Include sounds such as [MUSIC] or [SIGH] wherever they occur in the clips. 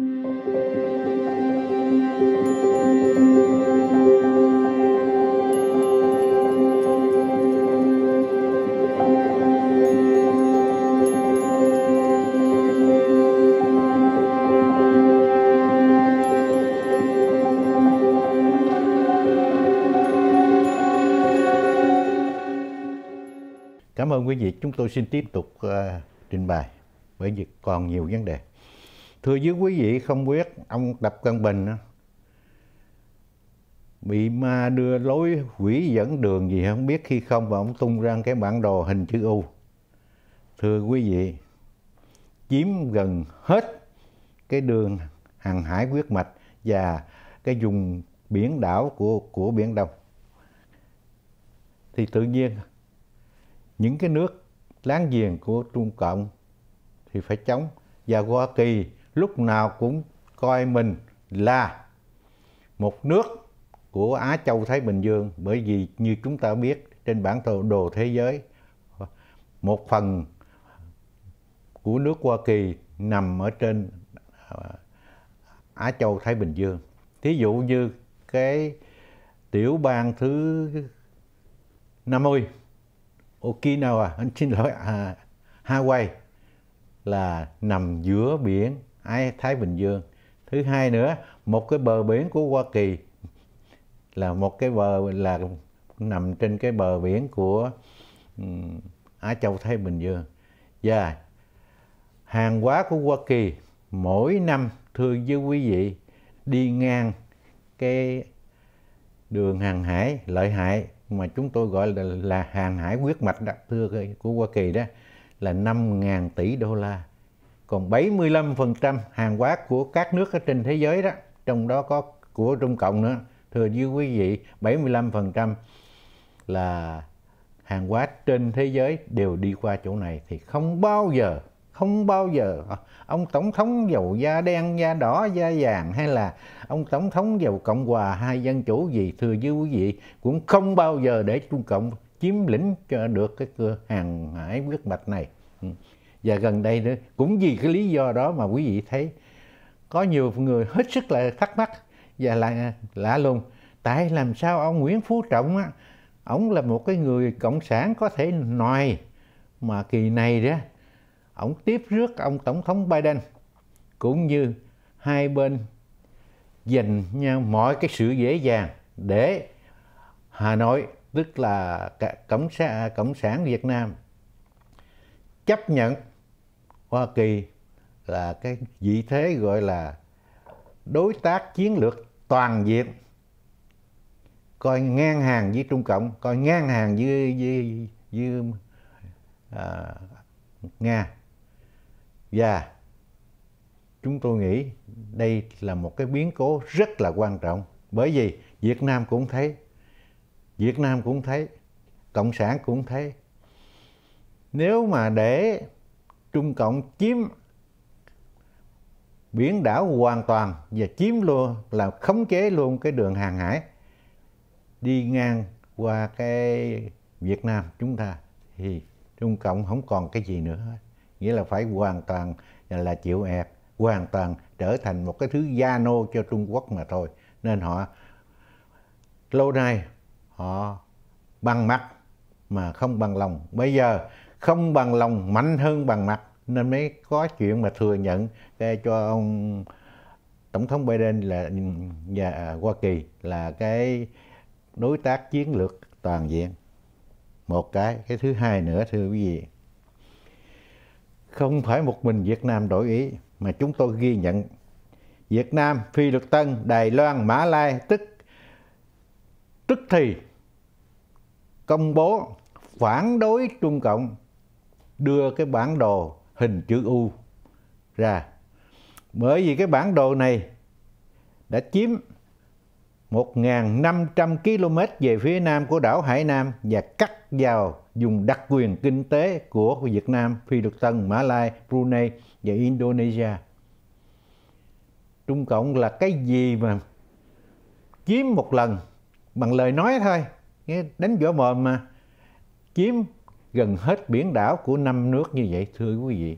Cảm ơn quý vị, chúng tôi xin tiếp tục uh, trình bày bởi vì còn nhiều vấn đề thưa với quý vị không biết ông đập Cân Bình bị ma đưa lối quỷ dẫn đường gì không biết khi không và ông tung ra cái bản đồ hình chữ U. Thưa quý vị, chiếm gần hết cái đường hàng hải huyết mạch và cái vùng biển đảo của của biển Đông. Thì tự nhiên những cái nước láng giềng của Trung Cộng thì phải chống và Hoa Kỳ lúc nào cũng coi mình là một nước của Á Châu Thái Bình Dương bởi vì như chúng ta biết trên bản đồ đồ thế giới một phần của nước Hoa Kỳ nằm ở trên ờ, Á Châu Thái Bình Dương. Thí dụ như cái tiểu bang thứ 50 Okinawa, anh [LAUGHS] xin lỗi à, Hawaii là nằm giữa biển Thái Bình Dương. Thứ hai nữa, một cái bờ biển của Hoa Kỳ là một cái bờ là nằm trên cái bờ biển của Á Châu Thái Bình Dương. Và hàng hóa của Hoa Kỳ mỗi năm thưa với quý vị đi ngang cái đường hàng hải lợi hại mà chúng tôi gọi là, là hàng hải huyết mạch đặc thưa của Hoa Kỳ đó là 5.000 tỷ đô la còn 75% hàng hóa của các nước ở trên thế giới đó trong đó có của Trung Cộng nữa thưa với quý vị 75% là hàng hóa trên thế giới đều đi qua chỗ này thì không bao giờ không bao giờ ông tổng thống giàu da đen da đỏ da vàng hay là ông tổng thống giàu cộng hòa hay dân chủ gì thưa với quý vị cũng không bao giờ để trung cộng chiếm lĩnh cho được cái cửa hàng hải huyết mạch này ừ và gần đây nữa cũng vì cái lý do đó mà quý vị thấy có nhiều người hết sức là thắc mắc và là lạ lùng tại làm sao ông Nguyễn Phú Trọng á ông là một cái người cộng sản có thể nòi mà kỳ này đó ông tiếp rước ông tổng thống Biden cũng như hai bên dành nhau mọi cái sự dễ dàng để Hà Nội tức là cộng sản, cộng sản Việt Nam chấp nhận Hoa Kỳ là cái vị thế gọi là đối tác chiến lược toàn diện coi ngang hàng với Trung Cộng, coi ngang hàng với, với, với à, Nga. Và chúng tôi nghĩ đây là một cái biến cố rất là quan trọng. Bởi vì Việt Nam cũng thấy, Việt Nam cũng thấy, Cộng sản cũng thấy. Nếu mà để Trung Cộng chiếm biển đảo hoàn toàn và chiếm luôn là khống chế luôn cái đường hàng hải đi ngang qua cái Việt Nam chúng ta thì Trung Cộng không còn cái gì nữa hết. Nghĩa là phải hoàn toàn là chịu ẹt, hoàn toàn trở thành một cái thứ gia nô cho Trung Quốc mà thôi. Nên họ lâu nay họ bằng mắt mà không bằng lòng. Bây giờ không bằng lòng mạnh hơn bằng mặt nên mới có chuyện mà thừa nhận ờ, cho ông tổng thống Biden là nhà Hoa Kỳ là cái đối tác chiến lược toàn diện một cái cái thứ hai nữa thưa quý vị không phải một mình Việt Nam đổi ý mà chúng tôi ghi nhận Việt Nam, Phi Luật Tân, Đài Loan, Mã Lai tức tức thì công bố phản đối Trung Cộng đưa cái bản đồ hình chữ U ra. Bởi vì cái bản đồ này đã chiếm 1.500 km về phía nam của đảo Hải Nam và cắt vào dùng đặc quyền kinh tế của Việt Nam, Phi Luật Tân, Mã Lai, Brunei và Indonesia. Trung Cộng là cái gì mà chiếm một lần bằng lời nói thôi, đánh võ mồm mà chiếm gần hết biển đảo của năm nước như vậy thưa quý vị.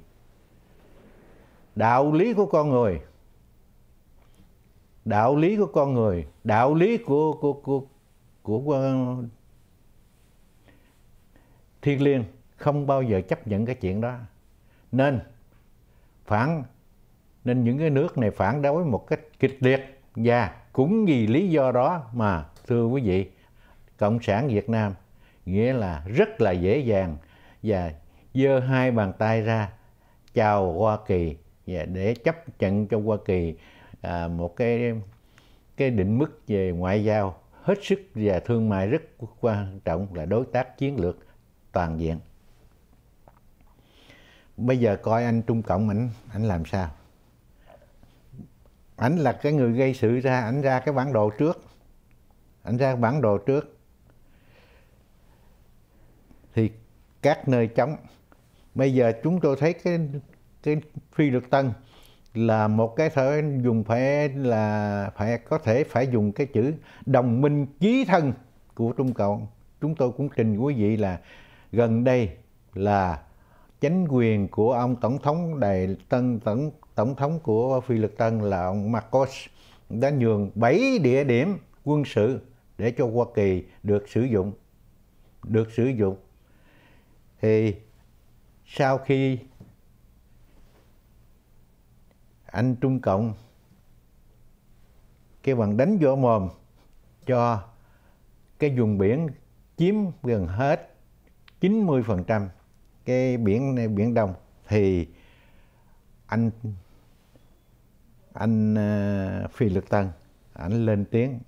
Đạo lý của con người đạo lý của con người, đạo lý của của của của, của thiên liêng không bao giờ chấp nhận cái chuyện đó. Nên phản nên những cái nước này phản đối một cách kịch liệt và cũng vì lý do đó mà thưa quý vị, cộng sản Việt Nam nghĩa là rất là dễ dàng và giơ hai bàn tay ra chào Hoa Kỳ và để chấp nhận cho Hoa Kỳ à, một cái cái định mức về ngoại giao hết sức và thương mại rất quan trọng là đối tác chiến lược toàn diện. Bây giờ coi anh Trung Cộng ảnh ảnh làm sao. Ảnh là cái người gây sự ra, ảnh ra cái bản đồ trước. Ảnh ra bản đồ trước thì các nơi chống bây giờ chúng tôi thấy cái cái phi luật tân là một cái thở dùng phải là phải có thể phải dùng cái chữ đồng minh chí thân của trung cộng chúng tôi cũng trình quý vị là gần đây là chính quyền của ông tổng thống đài tân tổng tổng thống của phi lực tân là ông marcos đã nhường 7 địa điểm quân sự để cho hoa kỳ được sử dụng được sử dụng thì sau khi anh Trung Cộng kêu bằng đánh vô mồm cho cái vùng biển chiếm gần hết 90% cái biển này, biển Đông thì anh anh ờ, Phi Lực Tân anh lên tiếng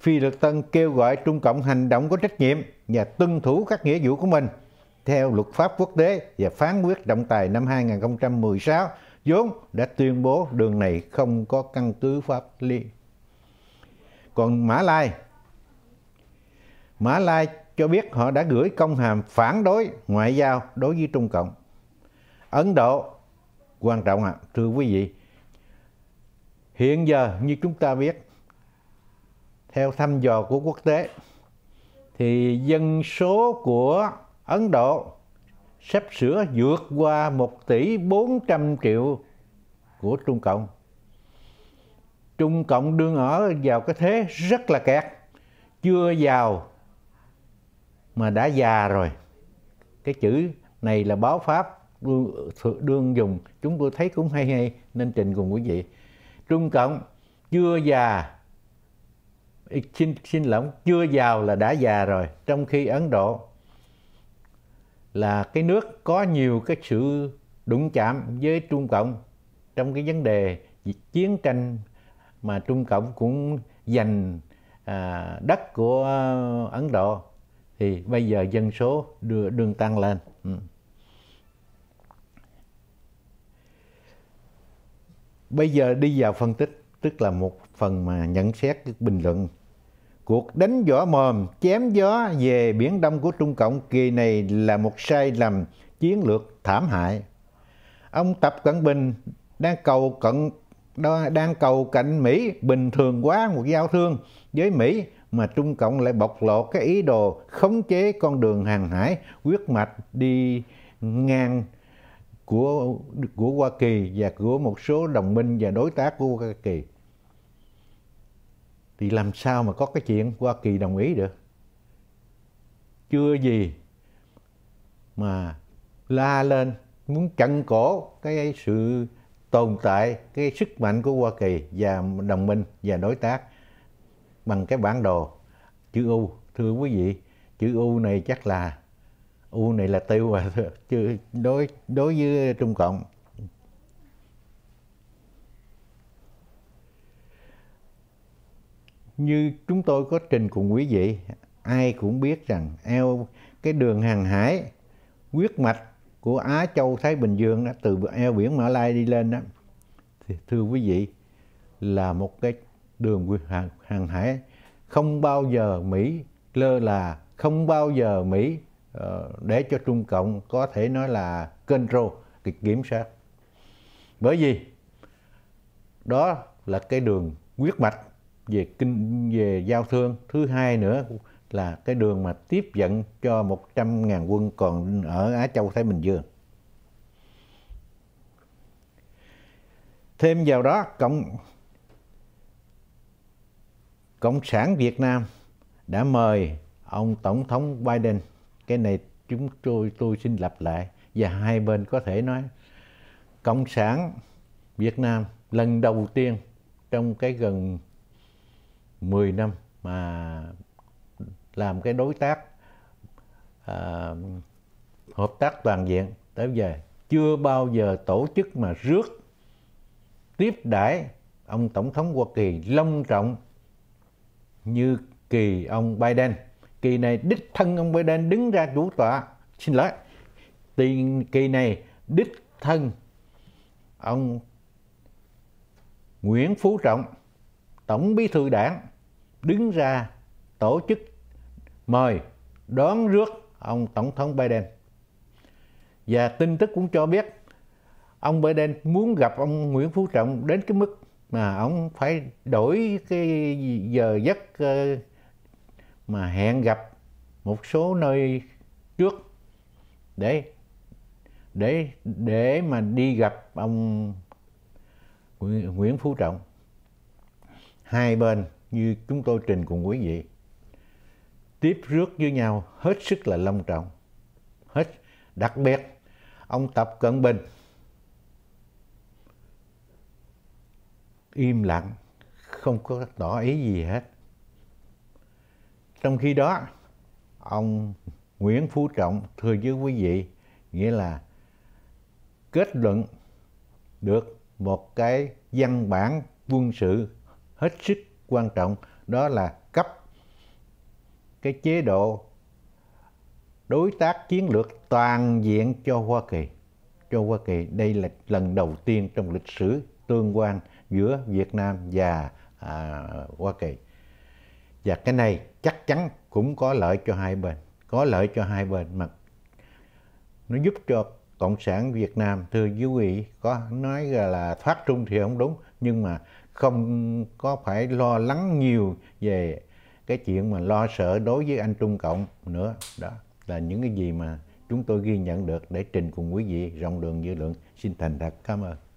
Phi Lực Tân kêu gọi Trung Cộng hành động có trách nhiệm và tuân thủ các nghĩa vụ của mình theo luật pháp quốc tế và phán quyết trọng tài năm 2016 vốn đã tuyên bố đường này không có căn cứ pháp lý. Còn Mã Lai, Mã Lai cho biết họ đã gửi công hàm phản đối ngoại giao đối với Trung Cộng. Ấn Độ, quan trọng ạ, à, thưa quý vị, hiện giờ như chúng ta biết, theo thăm dò của quốc tế, thì dân số của Ấn Độ sắp sửa vượt qua 1 tỷ 400 triệu của Trung Cộng. Trung Cộng đương ở vào cái thế rất là kẹt, chưa giàu mà đã già rồi. Cái chữ này là báo Pháp đương dùng, chúng tôi thấy cũng hay hay nên trình cùng quý vị. Trung Cộng chưa già xin xin lỗi chưa giàu là đã già rồi trong khi ấn độ là cái nước có nhiều cái sự đụng chạm với Trung Cộng trong cái vấn đề chiến tranh mà Trung Cộng cũng giành à, đất của Ấn Độ thì bây giờ dân số đưa đường tăng lên. Ừ. Bây giờ đi vào phân tích tức là một phần mà nhận xét bình luận Cuộc đánh võ mồm, chém gió về Biển Đông của Trung Cộng kỳ này là một sai lầm chiến lược thảm hại. Ông Tập Cận Bình đang cầu cận đang cầu cạnh Mỹ bình thường quá một giao thương với Mỹ mà Trung Cộng lại bộc lộ cái ý đồ khống chế con đường hàng hải quyết mạch đi ngang của của Hoa Kỳ và của một số đồng minh và đối tác của Hoa Kỳ thì làm sao mà có cái chuyện Hoa Kỳ đồng ý được? Chưa gì mà la lên muốn chặn cổ cái sự tồn tại cái sức mạnh của Hoa Kỳ và đồng minh và đối tác bằng cái bản đồ chữ U. Thưa quý vị, chữ U này chắc là U này là tiêu [LAUGHS] à, chứ đối đối với Trung Cộng như chúng tôi có trình cùng quý vị ai cũng biết rằng eo cái đường hàng hải huyết mạch của Á Châu Thái Bình Dương đó, từ eo biển Mã Lai đi lên đó thì thưa quý vị là một cái đường hàng, hàng hải không bao giờ Mỹ lơ là không bao giờ Mỹ uh, để cho Trung Cộng có thể nói là control kịch kiểm soát bởi vì đó là cái đường huyết mạch về kinh về giao thương thứ hai nữa là cái đường mà tiếp dẫn cho 100.000 quân còn ở Á Châu Thái Bình Dương. Thêm vào đó cộng Cộng sản Việt Nam đã mời ông Tổng thống Biden cái này chúng tôi tôi xin lặp lại và hai bên có thể nói Cộng sản Việt Nam lần đầu tiên trong cái gần 10 năm mà làm cái đối tác à, hợp tác toàn diện tới giờ chưa bao giờ tổ chức mà rước tiếp đãi ông tổng thống Hoa Kỳ long trọng như kỳ ông Biden. Kỳ này đích thân ông Biden đứng ra chủ tọa. Xin lỗi. Tiền kỳ này đích thân ông Nguyễn Phú Trọng, Tổng Bí thư Đảng đứng ra tổ chức mời đón rước ông Tổng thống Biden. Và tin tức cũng cho biết ông Biden muốn gặp ông Nguyễn Phú Trọng đến cái mức mà ông phải đổi cái giờ giấc ờ, mà hẹn gặp một số nơi trước để để để mà đi gặp ông Nguyễn Phú Trọng hai bên như chúng tôi trình cùng quý vị tiếp rước với nhau hết sức là long trọng hết đặc biệt ông tập cận bình im lặng không có tỏ ý gì hết trong khi đó ông nguyễn phú trọng thưa với quý vị nghĩa là kết luận được một cái văn bản quân sự hết sức quan trọng đó là cấp cái chế độ đối tác chiến lược toàn diện cho Hoa Kỳ. Cho Hoa Kỳ đây là lần đầu tiên trong lịch sử tương quan giữa Việt Nam và à, Hoa Kỳ. Và cái này chắc chắn cũng có lợi cho hai bên, có lợi cho hai bên mà nó giúp cho cộng sản Việt Nam thưa quý vị có nói là thoát trung thì không đúng nhưng mà không có phải lo lắng nhiều về cái chuyện mà lo sợ đối với anh Trung Cộng nữa. Đó là những cái gì mà chúng tôi ghi nhận được để trình cùng quý vị rộng đường dư luận. Xin thành thật cảm ơn.